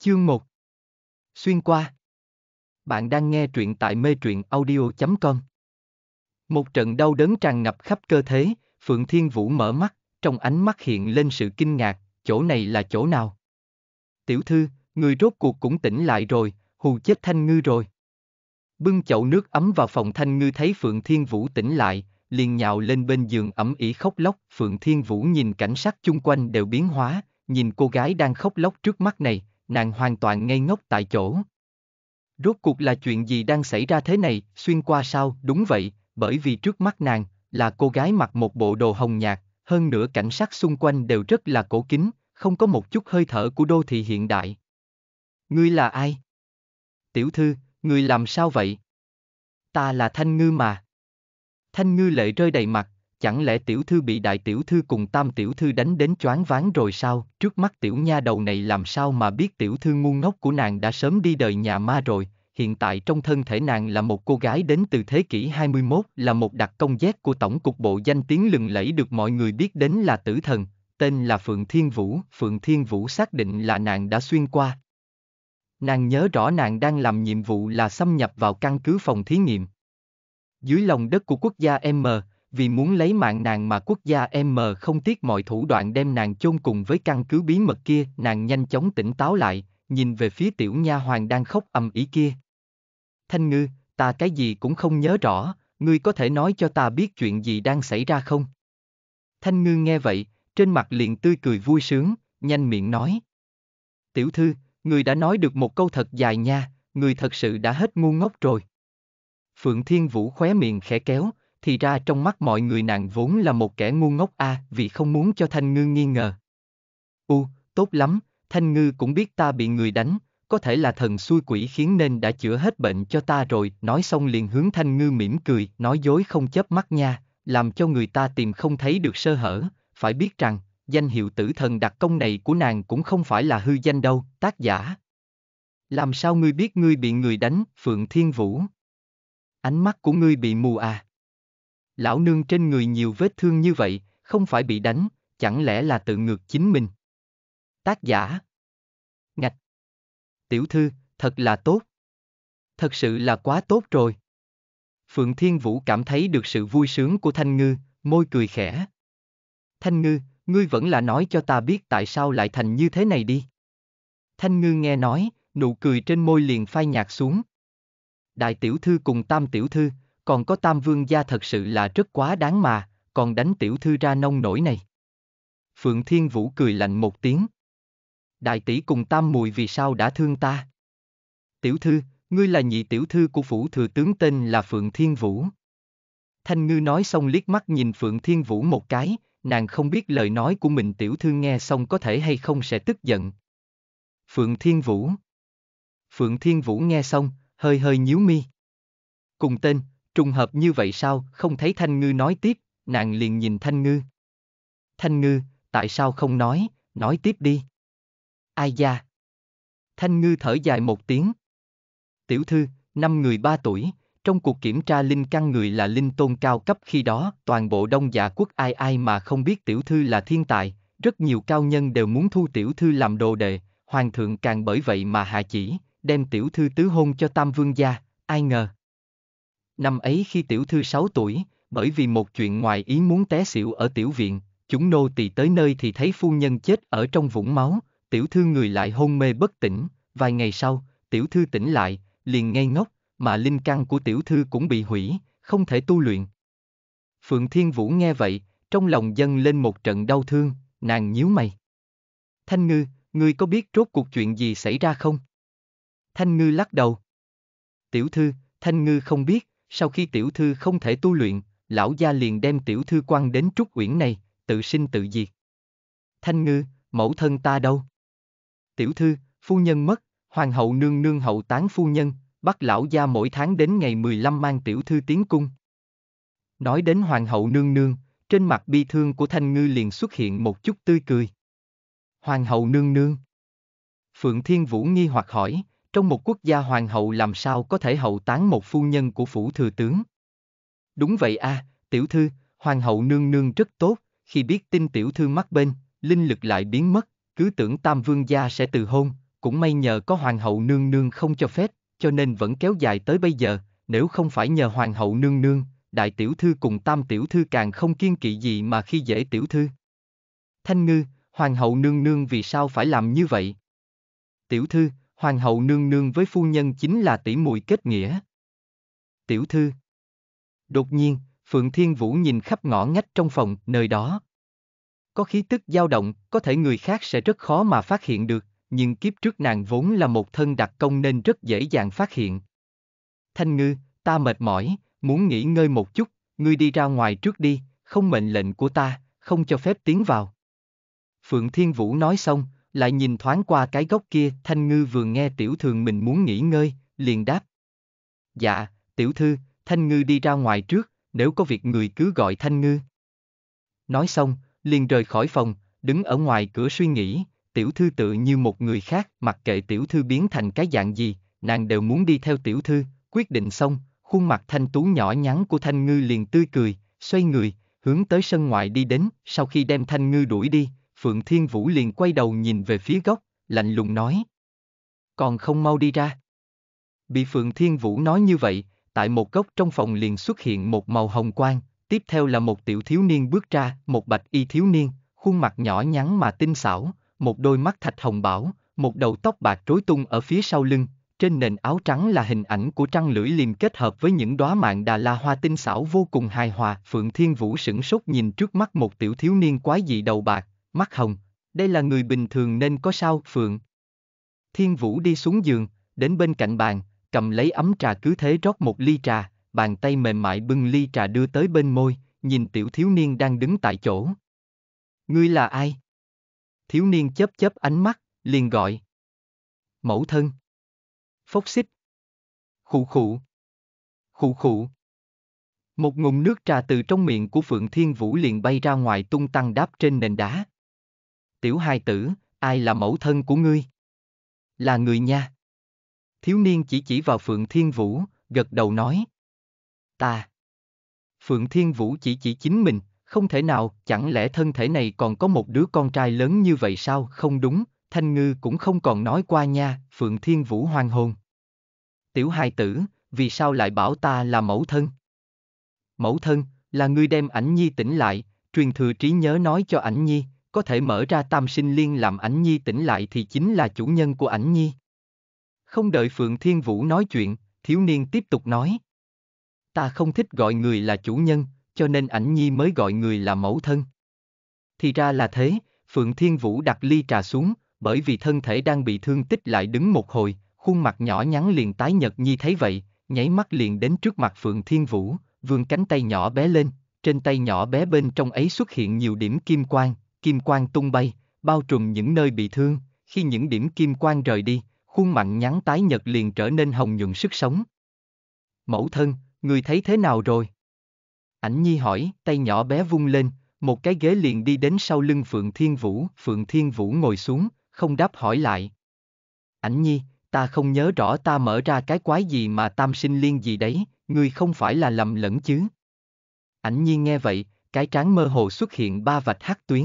Chương 1 Xuyên qua Bạn đang nghe truyện tại mê truyện audio.com Một trận đau đớn tràn ngập khắp cơ thể, Phượng Thiên Vũ mở mắt, trong ánh mắt hiện lên sự kinh ngạc, chỗ này là chỗ nào? Tiểu thư, người rốt cuộc cũng tỉnh lại rồi, hù chết Thanh Ngư rồi. Bưng chậu nước ấm vào phòng Thanh Ngư thấy Phượng Thiên Vũ tỉnh lại, liền nhào lên bên giường ẩm ỉ khóc lóc. Phượng Thiên Vũ nhìn cảnh sắc chung quanh đều biến hóa, nhìn cô gái đang khóc lóc trước mắt này, nàng hoàn toàn ngây ngốc tại chỗ. Rốt cuộc là chuyện gì đang xảy ra thế này, xuyên qua sao, đúng vậy, bởi vì trước mắt nàng, là cô gái mặc một bộ đồ hồng nhạt, hơn nữa cảnh sát xung quanh đều rất là cổ kính, không có một chút hơi thở của đô thị hiện đại. Ngươi là ai? Tiểu thư, ngươi làm sao vậy? Ta là Thanh Ngư mà. Thanh Ngư lệ rơi đầy mặt, chẳng lẽ tiểu thư bị đại tiểu thư cùng tam tiểu thư đánh đến choáng váng rồi sao, trước mắt tiểu nha đầu này làm sao mà biết tiểu thư ngu ngốc của nàng đã sớm đi đời nhà ma rồi, hiện tại trong thân thể nàng là một cô gái đến từ thế kỷ 21, là một đặc công giác của tổng cục bộ danh tiếng lừng lẫy được mọi người biết đến là tử thần, tên là Phượng Thiên Vũ, Phượng Thiên Vũ xác định là nàng đã xuyên qua. Nàng nhớ rõ nàng đang làm nhiệm vụ là xâm nhập vào căn cứ phòng thí nghiệm. Dưới lòng đất của quốc gia M, vì muốn lấy mạng nàng mà quốc gia M không tiếc mọi thủ đoạn đem nàng chôn cùng với căn cứ bí mật kia, nàng nhanh chóng tỉnh táo lại, nhìn về phía tiểu nha hoàng đang khóc ầm ĩ kia. Thanh ngư, ta cái gì cũng không nhớ rõ, ngươi có thể nói cho ta biết chuyện gì đang xảy ra không? Thanh ngư nghe vậy, trên mặt liền tươi cười vui sướng, nhanh miệng nói. Tiểu thư, ngươi đã nói được một câu thật dài nha, ngươi thật sự đã hết ngu ngốc rồi. Phượng Thiên Vũ khóe miệng khẽ kéo, thì ra trong mắt mọi người nàng vốn là một kẻ ngu ngốc a à, vì không muốn cho Thanh Ngư nghi ngờ. U, tốt lắm, Thanh Ngư cũng biết ta bị người đánh, có thể là thần xui quỷ khiến nên đã chữa hết bệnh cho ta rồi, nói xong liền hướng Thanh Ngư mỉm cười, nói dối không chớp mắt nha, làm cho người ta tìm không thấy được sơ hở, phải biết rằng, danh hiệu tử thần đặc công này của nàng cũng không phải là hư danh đâu, tác giả. Làm sao ngươi biết ngươi bị người đánh, Phượng Thiên Vũ? Ánh mắt của ngươi bị mù à? Lão nương trên người nhiều vết thương như vậy, không phải bị đánh, chẳng lẽ là tự ngược chính mình? Tác giả Ngạch Tiểu thư, thật là tốt. Thật sự là quá tốt rồi. Phượng Thiên Vũ cảm thấy được sự vui sướng của Thanh Ngư, môi cười khẽ. Thanh Ngư, ngươi vẫn là nói cho ta biết tại sao lại thành như thế này đi. Thanh Ngư nghe nói, nụ cười trên môi liền phai nhạt xuống. Đại tiểu thư cùng tam tiểu thư, còn có tam vương gia thật sự là rất quá đáng mà, còn đánh tiểu thư ra nông nổi này. Phượng Thiên Vũ cười lạnh một tiếng. Đại tỷ cùng tam mùi vì sao đã thương ta? Tiểu thư, ngươi là nhị tiểu thư của phủ thừa tướng tên là Phượng Thiên Vũ. Thanh ngư nói xong liếc mắt nhìn Phượng Thiên Vũ một cái, nàng không biết lời nói của mình tiểu thư nghe xong có thể hay không sẽ tức giận. Phượng Thiên Vũ Phượng Thiên Vũ nghe xong, hơi hơi nhíu mi. Cùng tên, Trùng hợp như vậy sao, không thấy Thanh Ngư nói tiếp, nàng liền nhìn Thanh Ngư. Thanh Ngư, tại sao không nói, nói tiếp đi. Ai da? Thanh Ngư thở dài một tiếng. Tiểu thư, năm người ba tuổi, trong cuộc kiểm tra linh căn người là linh tôn cao cấp khi đó, toàn bộ đông dạ quốc ai ai mà không biết tiểu thư là thiên tài, rất nhiều cao nhân đều muốn thu tiểu thư làm đồ đệ, hoàng thượng càng bởi vậy mà hạ chỉ, đem tiểu thư tứ hôn cho tam vương gia, ai ngờ. Năm ấy khi tiểu thư 6 tuổi, bởi vì một chuyện ngoài ý muốn té xỉu ở tiểu viện, chúng nô tỳ tới nơi thì thấy phu nhân chết ở trong vũng máu, tiểu thư người lại hôn mê bất tỉnh, vài ngày sau, tiểu thư tỉnh lại, liền ngây ngốc, mà linh căn của tiểu thư cũng bị hủy, không thể tu luyện. Phượng Thiên Vũ nghe vậy, trong lòng dâng lên một trận đau thương, nàng nhíu mày. Thanh Ngư, ngươi có biết rốt cuộc chuyện gì xảy ra không? Thanh Ngư lắc đầu. Tiểu thư, Thanh Ngư không biết, sau khi tiểu thư không thể tu luyện, lão gia liền đem tiểu thư quan đến trúc uyển này, tự sinh tự diệt. Thanh ngư, mẫu thân ta đâu? Tiểu thư, phu nhân mất, hoàng hậu nương nương hậu tán phu nhân, bắt lão gia mỗi tháng đến ngày 15 mang tiểu thư tiến cung. Nói đến hoàng hậu nương nương, trên mặt bi thương của Thanh Ngư liền xuất hiện một chút tươi cười. Hoàng hậu nương nương. Phượng Thiên Vũ nghi hoặc hỏi trong một quốc gia hoàng hậu làm sao có thể hậu tán một phu nhân của phủ thừa tướng. Đúng vậy a, à, tiểu thư, hoàng hậu nương nương rất tốt, khi biết tin tiểu thư mắc bên, linh lực lại biến mất, cứ tưởng tam vương gia sẽ từ hôn, cũng may nhờ có hoàng hậu nương nương không cho phép, cho nên vẫn kéo dài tới bây giờ, nếu không phải nhờ hoàng hậu nương nương, đại tiểu thư cùng tam tiểu thư càng không kiên kỵ gì mà khi dễ tiểu thư. Thanh ngư, hoàng hậu nương nương vì sao phải làm như vậy? Tiểu thư, hoàng hậu nương nương với phu nhân chính là tỷ muội kết nghĩa. Tiểu thư. Đột nhiên, Phượng Thiên Vũ nhìn khắp ngõ ngách trong phòng, nơi đó. Có khí tức dao động, có thể người khác sẽ rất khó mà phát hiện được, nhưng kiếp trước nàng vốn là một thân đặc công nên rất dễ dàng phát hiện. Thanh ngư, ta mệt mỏi, muốn nghỉ ngơi một chút, ngươi đi ra ngoài trước đi, không mệnh lệnh của ta, không cho phép tiến vào. Phượng Thiên Vũ nói xong, lại nhìn thoáng qua cái góc kia, Thanh Ngư vừa nghe tiểu thường mình muốn nghỉ ngơi, liền đáp. Dạ, tiểu thư, Thanh Ngư đi ra ngoài trước, nếu có việc người cứ gọi Thanh Ngư. Nói xong, liền rời khỏi phòng, đứng ở ngoài cửa suy nghĩ, tiểu thư tự như một người khác, mặc kệ tiểu thư biến thành cái dạng gì, nàng đều muốn đi theo tiểu thư, quyết định xong, khuôn mặt thanh tú nhỏ nhắn của Thanh Ngư liền tươi cười, xoay người, hướng tới sân ngoài đi đến, sau khi đem Thanh Ngư đuổi đi, Phượng Thiên Vũ liền quay đầu nhìn về phía góc, lạnh lùng nói. Còn không mau đi ra. Bị Phượng Thiên Vũ nói như vậy, tại một góc trong phòng liền xuất hiện một màu hồng quang, tiếp theo là một tiểu thiếu niên bước ra, một bạch y thiếu niên, khuôn mặt nhỏ nhắn mà tinh xảo, một đôi mắt thạch hồng bảo, một đầu tóc bạc rối tung ở phía sau lưng, trên nền áo trắng là hình ảnh của trăng lưỡi liềm kết hợp với những đóa mạng đà la hoa tinh xảo vô cùng hài hòa. Phượng Thiên Vũ sửng sốt nhìn trước mắt một tiểu thiếu niên quái dị đầu bạc, mắt hồng, đây là người bình thường nên có sao, Phượng. Thiên Vũ đi xuống giường, đến bên cạnh bàn, cầm lấy ấm trà cứ thế rót một ly trà, bàn tay mềm mại bưng ly trà đưa tới bên môi, nhìn tiểu thiếu niên đang đứng tại chỗ. Ngươi là ai? Thiếu niên chớp chớp ánh mắt, liền gọi. Mẫu thân. Phốc xích. Khụ khụ. Khụ khụ. Một ngụm nước trà từ trong miệng của Phượng Thiên Vũ liền bay ra ngoài tung tăng đáp trên nền đá tiểu hai tử, ai là mẫu thân của ngươi? Là người nha. Thiếu niên chỉ chỉ vào Phượng Thiên Vũ, gật đầu nói. Ta. Phượng Thiên Vũ chỉ chỉ chính mình, không thể nào, chẳng lẽ thân thể này còn có một đứa con trai lớn như vậy sao? Không đúng, Thanh Ngư cũng không còn nói qua nha, Phượng Thiên Vũ hoang hồn. Tiểu hai tử, vì sao lại bảo ta là mẫu thân? Mẫu thân, là ngươi đem ảnh nhi tỉnh lại, truyền thừa trí nhớ nói cho ảnh nhi, có thể mở ra tam sinh liên làm ảnh nhi tỉnh lại thì chính là chủ nhân của ảnh nhi. Không đợi Phượng Thiên Vũ nói chuyện, thiếu niên tiếp tục nói. Ta không thích gọi người là chủ nhân, cho nên ảnh nhi mới gọi người là mẫu thân. Thì ra là thế, Phượng Thiên Vũ đặt ly trà xuống, bởi vì thân thể đang bị thương tích lại đứng một hồi, khuôn mặt nhỏ nhắn liền tái nhật nhi thấy vậy, nháy mắt liền đến trước mặt Phượng Thiên Vũ, vươn cánh tay nhỏ bé lên, trên tay nhỏ bé bên trong ấy xuất hiện nhiều điểm kim quang, kim quang tung bay, bao trùm những nơi bị thương, khi những điểm kim quang rời đi, khuôn mặt nhắn tái nhật liền trở nên hồng nhuận sức sống. Mẫu thân, người thấy thế nào rồi? Ảnh nhi hỏi, tay nhỏ bé vung lên, một cái ghế liền đi đến sau lưng Phượng Thiên Vũ, Phượng Thiên Vũ ngồi xuống, không đáp hỏi lại. Ảnh nhi, ta không nhớ rõ ta mở ra cái quái gì mà tam sinh liên gì đấy, ngươi không phải là lầm lẫn chứ. Ảnh nhi nghe vậy, cái trán mơ hồ xuất hiện ba vạch hắc tuyến.